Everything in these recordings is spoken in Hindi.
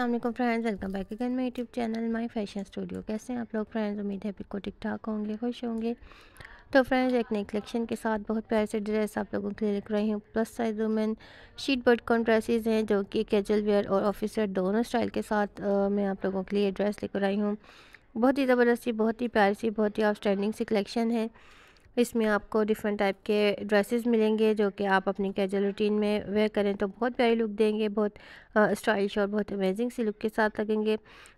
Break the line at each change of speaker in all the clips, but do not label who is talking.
Allah friends welcome back again my YouTube channel my fashion studio कैसे हैं आप लोग फ्रेंड्स उम्मीद है बिल्कुल ठीक ठाक होंगे खुश होंगे तो फ्रेंड्स एक नए कलेक्शन के साथ बहुत प्यारे से ड्रेस आप लोगों के लिए लिख रही हूँ प्लस साइज वुमेन शीट बर्ड कॉन ड्रेसेज हैं जो कि कैजल वेयर और ऑफिसर दोनों स्टाइल के साथ आ, मैं आप लोगों के लिए ड्रेस लिख रही हूँ बहुत ही ज़बरदस्ती बहुत ही प्यारी सी बहुत ही आउटस्टैंडिंग सी कलेक्शन है इसमें आपको डिफरेंट टाइप के ड्रेसेस मिलेंगे जो कि आप अपनी कैजुअल रूटीन में वेयर करें तो बहुत प्यारी लुक देंगे बहुत स्टाइलिश और बहुत अमेजिंग सी लुक के साथ लगेंगे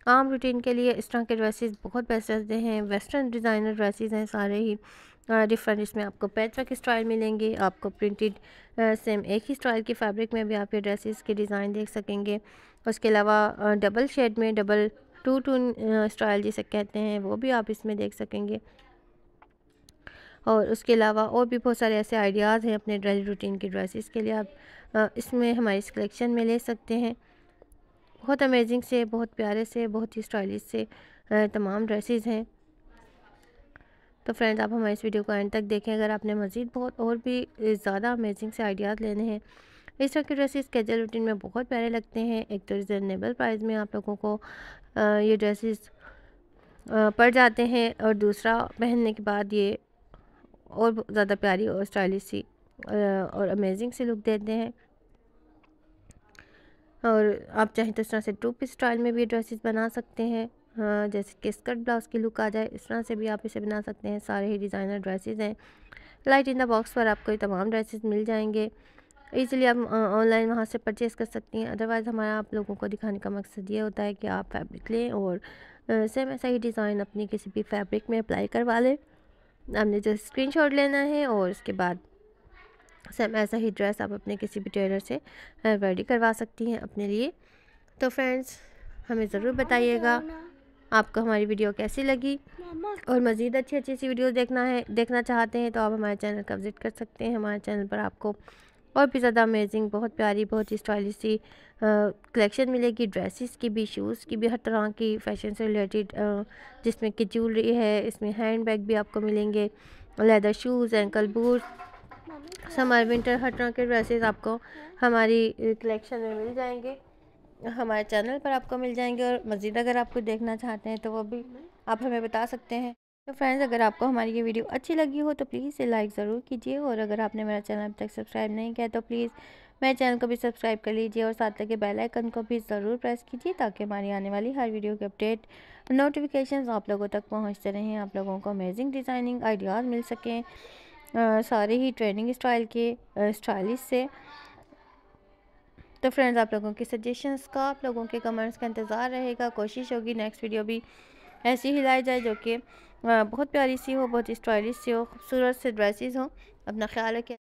आम रूटीन के लिए इस तरह के ड्रेसेस बहुत बेस्ट रहते हैं वेस्टर्न डिज़ाइनर ड्रेसेस हैं सारे ही डिफरेंट इसमें आपको वर्क स्टाइल मिलेंगे आपको प्रिंटेड सेम एक ही स्टाइल की फैब्रिक में भी आप ये ड्रेसेस के डिज़ाइन देख सकेंगे उसके अलावा डबल शेड में डबल टू टू स्टाइल जिसे कहते हैं वो भी आप इसमें देख सकेंगे और उसके अलावा और भी बहुत सारे ऐसे आइडियाज़ हैं अपने ड्रेस रूटीन के ड्रेसिस के लिए आप इसमें हमारे इस कलेक्शन में ले सकते हैं बहुत अमेजिंग से बहुत प्यारे से बहुत ही स्टाइलिश से तमाम ड्रेसेस हैं तो फ्रेंड्स आप हमारे इस वीडियो को एंड तक देखें अगर आपने मज़ीद बहुत और भी ज़्यादा अमेजिंग से आइडियाज़ लेने हैं इस तरह के ड्रेसेस कैजल रूटीन में बहुत प्यारे लगते हैं एक तो रिजनेबल प्राइस में आप लोगों को ये ड्रेसेस पड़ जाते हैं और दूसरा पहनने के बाद ये और ज़्यादा प्यारी और स्टाइलिश सी और अमेजिंग सी लुक देते हैं और आप चाहें तो इस तरह से टू पीस स्टाइल में भी ड्रेसेस बना सकते हैं हाँ जैसे कि स्कर्ट ब्लाउज़ की लुक आ जाए इस तरह से भी आप इसे बना सकते हैं सारे ही डिज़ाइनर ड्रेसेस हैं लाइट इन द बॉक्स पर आपको ये तमाम ड्रेसेस मिल जाएंगे इसलिए आप ऑनलाइन वहाँ से परचेज़ कर सकती हैं अदरवाइज़ हमारा आप लोगों को दिखाने का मकसद ये होता है कि आप फैब्रिक लें और सेम ऐसा ही डिज़ाइन अपनी किसी भी फैब्रिक में अप्लाई करवा लें आपने स्क्रीन शॉट लेना है और उसके बाद सेम ऐसा ही ड्रेस आप अपने किसी भी टेलर से रेडी करवा सकती हैं अपने लिए तो फ्रेंड्स हमें ज़रूर बताइएगा आपको हमारी वीडियो कैसी लगी और मज़ीद अच्छी अच्छी सी वीडियो देखना है देखना चाहते हैं तो आप हमारे चैनल का विज़िट कर सकते हैं हमारे चैनल पर आपको और भी ज़्यादा अमेजिंग बहुत प्यारी बहुत ही स्टाइलिश सी कलेक्शन मिलेगी ड्रेसेस की भी शूज़ की भी हर तरह की फैशन से रिलेटेड जिसमें कि ज्वेलरी है इसमें हैंड बैग भी आपको मिलेंगे leather shoes ankle boot summer winter हर तरह के ड्रेसेस आपको हमारी कलेक्शन में मिल जाएंगे हमारे चैनल पर आपको मिल जाएंगे और मज़ीद अगर आप कुछ देखना चाहते हैं तो वो भी आप हमें बता सकते हैं तो फ्रेंड्स अगर आपको हमारी ये वीडियो अच्छी लगी हो तो प्लीज़ इसे लाइक ज़रूर कीजिए और अगर आपने मेरा चैनल अब तक सब्सक्राइब नहीं किया तो प्लीज़ मेरे चैनल को भी सब्सक्राइब कर लीजिए और साथ लगे बेल आइकन को भी ज़रूर प्रेस कीजिए ताकि हमारी आने वाली हर वीडियो की अपडेट नोटिफिकेशन आप लोगों तक पहुँचते रहें आप लोगों को अमेजिंग डिज़ाइनिंग आइडियाज़ मिल सकें सारे ही ट्रेनिंग स्टाइल के स्टाइलिश से तो फ्रेंड्स आप लोगों की सजेशंस का आप लोगों के कमेंट्स का इंतज़ार रहेगा कोशिश होगी नेक्स्ट वीडियो भी ऐसी ही लाई जाए जो कि बहुत प्यारी सी हो बहुत स्टाइलिश सी हो खूबसूरत से ड्रेसेस हो अपना ख्याल रखें